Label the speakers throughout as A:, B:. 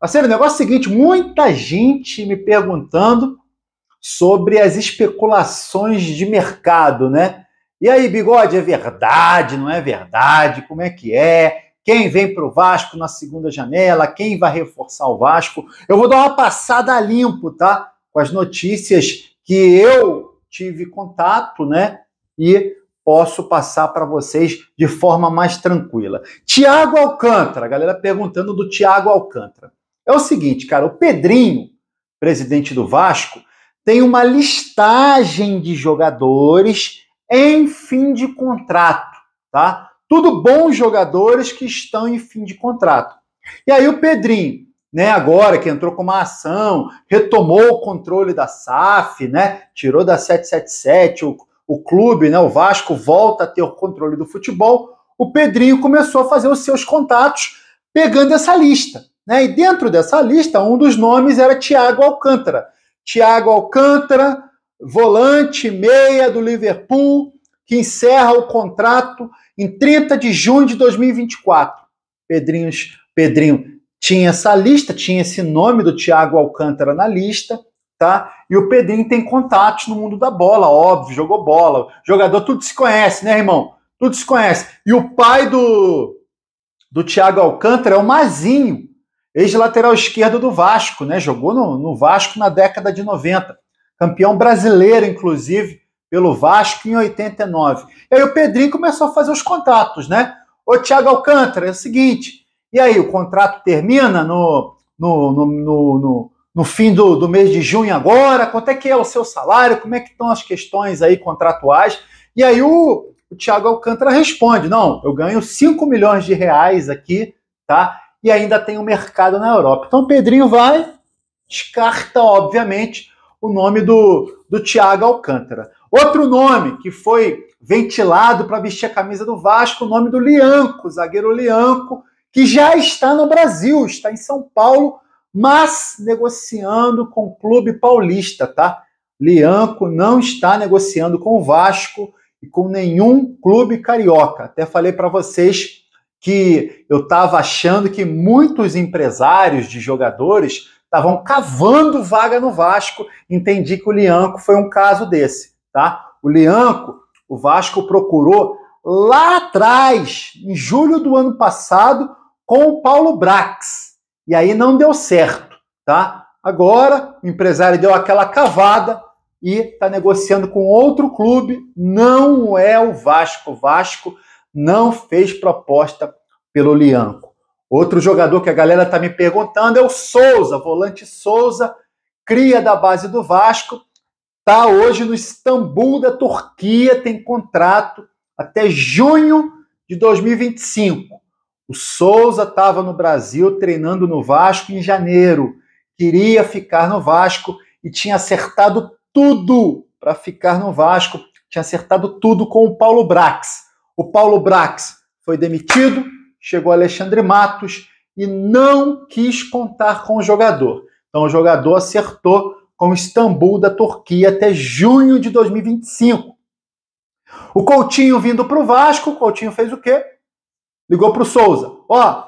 A: Parceiro, o negócio é o seguinte: muita gente me perguntando sobre as especulações de mercado, né? E aí, bigode, é verdade, não é verdade? Como é que é? Quem vem para o Vasco na segunda janela? Quem vai reforçar o Vasco? Eu vou dar uma passada limpo, tá? Com as notícias que eu tive contato, né? E posso passar para vocês de forma mais tranquila. Tiago Alcântara, galera perguntando do Tiago Alcântara. É o seguinte, cara, o Pedrinho, presidente do Vasco, tem uma listagem de jogadores em fim de contrato, tá? Tudo bons jogadores que estão em fim de contrato. E aí o Pedrinho, né, agora que entrou com uma ação, retomou o controle da SAF, né? Tirou da 777 o, o clube, né, o Vasco volta a ter o controle do futebol. O Pedrinho começou a fazer os seus contatos pegando essa lista. Né? E dentro dessa lista, um dos nomes era Thiago Alcântara. Thiago Alcântara, volante meia do Liverpool, que encerra o contrato em 30 de junho de 2024. Pedrinhos, Pedrinho tinha essa lista, tinha esse nome do Thiago Alcântara na lista, tá? E o Pedrinho tem contatos no mundo da bola, óbvio, jogou bola. Jogador tudo se conhece, né, irmão? Tudo se conhece. E o pai do do Thiago Alcântara é o Mazinho, ex-lateral esquerdo do Vasco, né? Jogou no, no, Vasco na década de 90. Campeão brasileiro, inclusive, pelo Vasco em 89. E aí o Pedrinho começou a fazer os contatos, né? Ô Thiago Alcântara, é o seguinte. E aí, o contrato termina no, no, no, no, no fim do, do mês de junho agora? Quanto é que é o seu salário? Como é que estão as questões aí contratuais? E aí o, o Thiago Alcântara responde: não, eu ganho 5 milhões de reais aqui, tá? e ainda tem o um mercado na Europa. Então Pedrinho vai, descarta, obviamente, o nome do, do Thiago Alcântara. Outro nome que foi ventilado para vestir a camisa do Vasco, o nome do Lianco, zagueiro Lianco, que já está no Brasil, está em São Paulo, mas negociando com o clube paulista, tá? Lianco não está negociando com o Vasco e com nenhum clube carioca. Até falei para vocês que eu estava achando que muitos empresários de jogadores estavam cavando vaga no Vasco. Entendi que o Lianco foi um caso desse, tá? O Lianco, o Vasco procurou lá atrás, em julho do ano passado, com o Paulo Brax. E aí não deu certo, tá? Agora, o empresário deu aquela cavada e está negociando com outro clube, não é o Vasco. O Vasco não fez proposta pelo Lianco. Outro jogador que a galera está me perguntando é o Souza, volante Souza, cria da base do Vasco, está hoje no Istambul da Turquia, tem contrato até junho de 2025. O Souza estava no Brasil treinando no Vasco em janeiro, queria ficar no Vasco e tinha acertado tudo para ficar no Vasco, tinha acertado tudo com o Paulo Brax. O Paulo Brax foi demitido, chegou Alexandre Matos e não quis contar com o jogador. Então o jogador acertou com o Istambul da Turquia até junho de 2025. O Coutinho vindo para o Vasco, o Coutinho fez o quê? Ligou para o Souza. Ó, oh,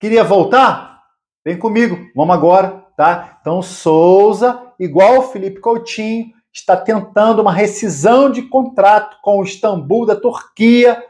A: queria voltar? Vem comigo, vamos agora, tá? Então Souza, igual o Felipe Coutinho, está tentando uma rescisão de contrato com o Istambul da Turquia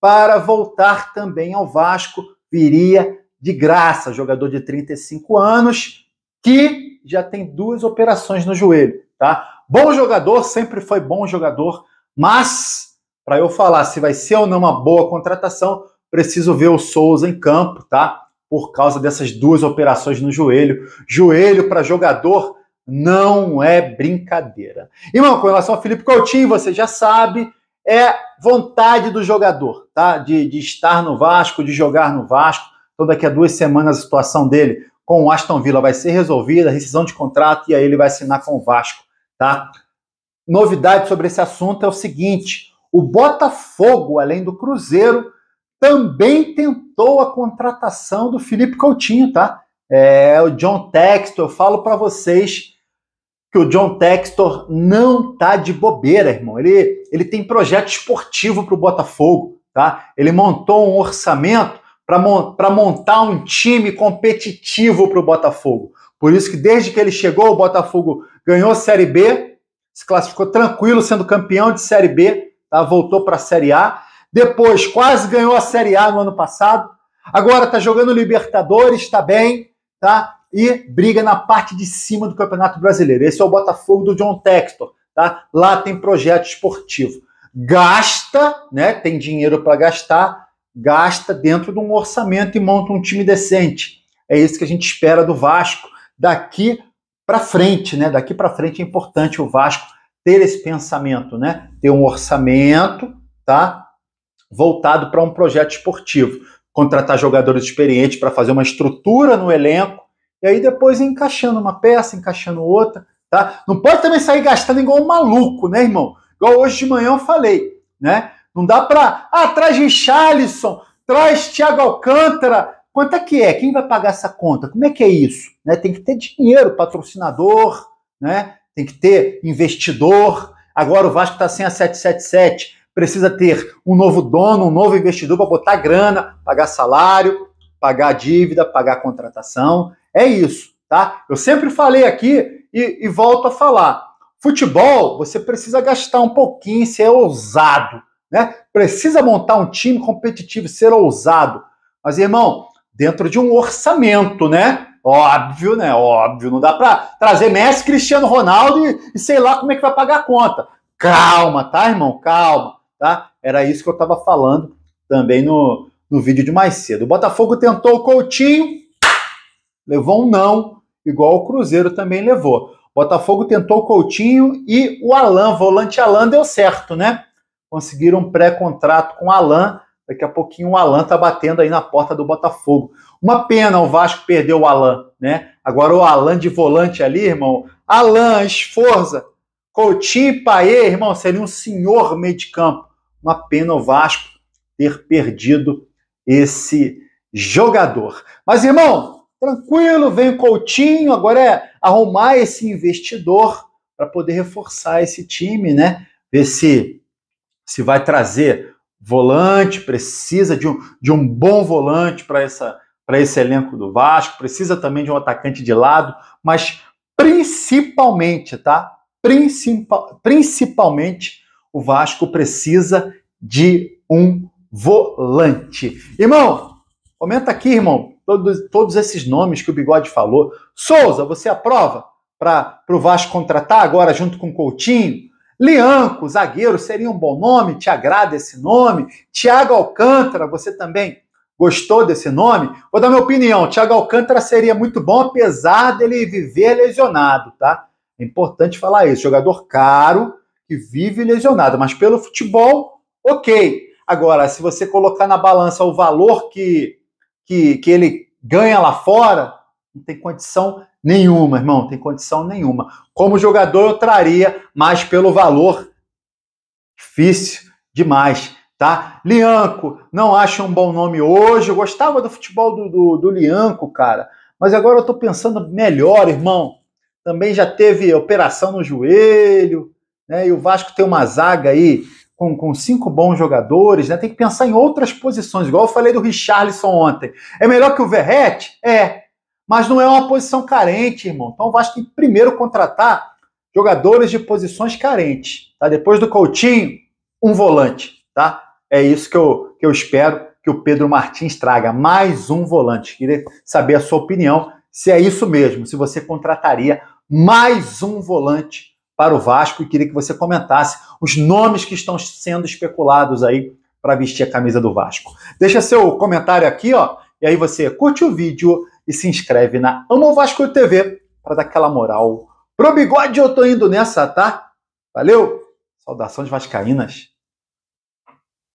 A: para voltar também ao Vasco. Viria de graça, jogador de 35 anos, que já tem duas operações no joelho, tá? Bom jogador, sempre foi bom jogador, mas para eu falar se vai ser ou não uma boa contratação, preciso ver o Souza em campo, tá? Por causa dessas duas operações no joelho. Joelho para jogador não é brincadeira. Irmão, com relação ao Felipe Coutinho, você já sabe, é vontade do jogador, tá? De, de estar no Vasco, de jogar no Vasco. Então, daqui a duas semanas, a situação dele com o Aston Villa vai ser resolvida, rescisão de contrato, e aí ele vai assinar com o Vasco, tá? Novidade sobre esse assunto é o seguinte: o Botafogo, além do Cruzeiro, também tentou a contratação do Felipe Coutinho, tá? É, o John Texto, eu falo para vocês que o John Textor não tá de bobeira, irmão. Ele, ele tem projeto esportivo para o Botafogo, tá? Ele montou um orçamento para montar um time competitivo para o Botafogo. Por isso que desde que ele chegou, o Botafogo ganhou a Série B, se classificou tranquilo, sendo campeão de Série B, tá? voltou para a Série A. Depois quase ganhou a Série A no ano passado. Agora está jogando Libertadores, está bem, tá? e briga na parte de cima do Campeonato Brasileiro. Esse é o Botafogo do John Textor, tá? Lá tem projeto esportivo. Gasta, né? Tem dinheiro para gastar, gasta dentro de um orçamento e monta um time decente. É isso que a gente espera do Vasco daqui para frente, né? Daqui para frente é importante o Vasco ter esse pensamento, né? Ter um orçamento, tá? Voltado para um projeto esportivo, contratar jogadores experientes para fazer uma estrutura no elenco e aí depois encaixando uma peça, encaixando outra, tá? Não pode também sair gastando igual um maluco, né, irmão? Igual hoje de manhã eu falei, né? Não dá para, ah, traz Richarlison, traz Thiago Alcântara. Quanto é que é? Quem vai pagar essa conta? Como é que é isso? Né? Tem que ter dinheiro, patrocinador, né? Tem que ter investidor. Agora o Vasco está sem a 777, precisa ter um novo dono, um novo investidor para botar grana, pagar salário, pagar dívida, pagar contratação. É isso, tá? Eu sempre falei aqui e, e volto a falar. Futebol, você precisa gastar um pouquinho, ser ousado, né? Precisa montar um time competitivo, ser ousado. Mas, irmão, dentro de um orçamento, né? Óbvio, né? Óbvio, não dá para trazer Messi, Cristiano Ronaldo e, e, sei lá como é que vai pagar a conta. Calma, tá, irmão? Calma, tá? Era isso que eu estava falando também no, no vídeo de mais cedo. O Botafogo tentou o Coutinho, Levou um não, igual o Cruzeiro também levou. Botafogo tentou o Coutinho e o Alan, volante Alan, deu certo, né? Conseguiram um pré-contrato com o Alan. Daqui a pouquinho o Alan tá batendo aí na porta do Botafogo. Uma pena o Vasco perdeu o Alan, né? Agora o Alan de volante ali, irmão. Alan, esforça. Coutinho e Paê, irmão, seria um senhor meio de campo. Uma pena o Vasco ter perdido esse jogador. Mas, irmão, Tranquilo, vem o Coutinho, agora é arrumar esse investidor para poder reforçar esse time, né? Ver se, se vai trazer volante, precisa de um, de um bom volante para essa para esse elenco do Vasco, precisa também de um atacante de lado, mas principalmente, tá? Principal, principalmente o Vasco precisa de um volante. Irmão, Comenta aqui, irmão, todos, todos esses nomes que o Bigode falou. Souza, você aprova para o Vasco contratar agora junto com o Coutinho? Lianco, zagueiro, seria um bom nome? Te agrada esse nome? Tiago Alcântara, você também gostou desse nome? Vou dar minha opinião. Tiago Alcântara seria muito bom, apesar dele viver lesionado, tá? É importante falar isso. Jogador caro que vive lesionado, mas pelo futebol, ok. Agora, se você colocar na balança o valor que que, que ele ganha lá fora, não tem condição nenhuma, irmão, não tem condição nenhuma. Como jogador, eu traria, mas pelo valor, difícil demais, tá? Lianco, não acho um bom nome hoje. Eu gostava do futebol do, do, do Lianco, cara, mas agora eu tô pensando melhor, irmão. Também já teve operação no joelho, né? E o Vasco tem uma zaga aí com, com cinco bons jogadores, né? Tem que pensar em outras posições, igual eu falei do Richarlison ontem. É melhor que o Verrete? É. Mas não é uma posição carente, irmão. Então o Vasco tem que primeiro contratar jogadores de posições carentes, tá? Depois do Coutinho, um volante, tá? É isso que eu, que eu espero que o Pedro Martins traga, mais um volante. Queria saber a sua opinião, se é isso mesmo, se você contrataria mais um volante para o Vasco e queria que você comentasse os nomes que estão sendo especulados aí para vestir a camisa do Vasco. Deixa seu comentário aqui, ó, e aí você curte o vídeo e se inscreve na Amo Vasco TV para dar aquela moral. Pro bigode eu tô indo nessa, tá? Valeu! Saudações vascaínas!